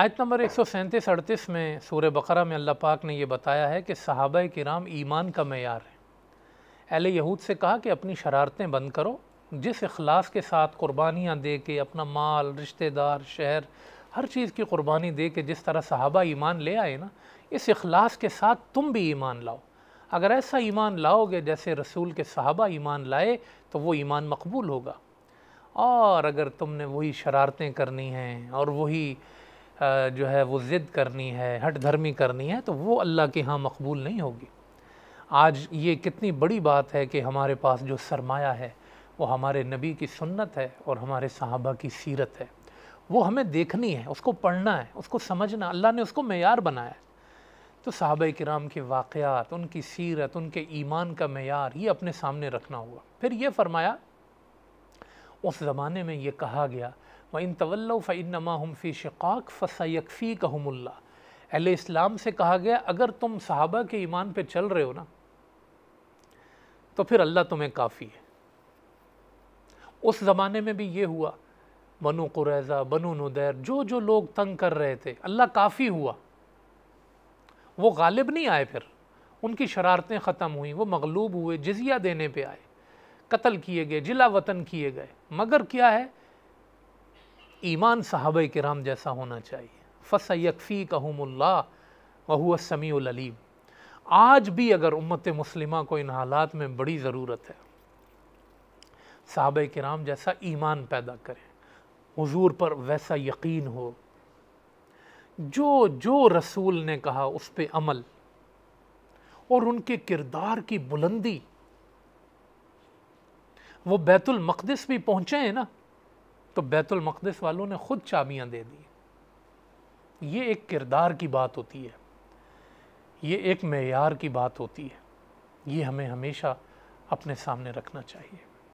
आयत नंबर एक सौ सैंतीस अड़तीस में सूर बकरा में अल्लाह पाक ने यह बताया है कि साहब कराम ईमान का मैार है अहल यहूद से कहा कि अपनी शरारतें बंद करो जिस अखलास के साथ कुर्बानियाँ दे के अपना माल रिश्तेदार शहर हर चीज़ की कुर्बानी दे के जिस तरह सहाबा ईमान ले आए ना इस अखलास के साथ तुम भी ईमान लाओ अगर ऐसा ईमान लाओगे जैसे रसूल के सहाबा ईमान लाए तो वो ईमान मकबूल होगा और अगर तुमने वही शरारतें करनी हैं और वही जो है वो ज़िद करनी है हट धर्मी करनी है तो वो अल्लाह के यहाँ मकबूल नहीं होगी आज ये कितनी बड़ी बात है कि हमारे पास जो सरमाया है वो हमारे नबी की सुन्नत है और हमारे साहबा की सीरत है वो हमें देखनी है उसको पढ़ना है उसको समझना अल्लाह ने उसको मैार बनाया तो साहब कराम के वाक़ात उनकी सीरत उनके ईमान का मैार ये अपने सामने रखना हुआ फिर ये फरमाया उस ज़माने में ये कहा गया व इन तवल्ल फ़िनमा हम फ़ी शिकाक फ़सयकफ़ी कहमुल्ला अल इस्लाम से कहा गया अगर तुम साहबा के ईमान पर चल रहे हो ना तो फिर अल्लाह तुम्हें काफ़ी है उस ज़माने में भी ये हुआ बनु कुरैज़ा बनु नदैर जो जो लोग तंग कर रहे थे अल्लाह काफ़ी हुआ वो गालिब नहीं आए फिर उनकी शरारतें ख़त्म हुई वो मगलूब हुए जजिया देने पर आए कत्ल किए गए जिला वतन किए गए मगर क्या है ईमान साहब कराम जैसा होना चाहिए यकफ़ी कहमुल्ला वह समीम आज भी अगर उम्मत मुसलिमा को इन हालात में बड़ी ज़रूरत है साहब कराम जैसा ईमान पैदा करें हजूर पर वैसा यकीन हो जो जो रसूल ने कहा उस पर अमल और उनके किरदार की बुलंदी वो बैतुलमकदस भी पहुँचे हैं ना तो बैतुलमक़दस वालों ने ख़ुद चाबियाँ दे दी ये एक किरदार की बात होती है ये एक मैार की बात होती है ये हमें हमेशा अपने सामने रखना चाहिए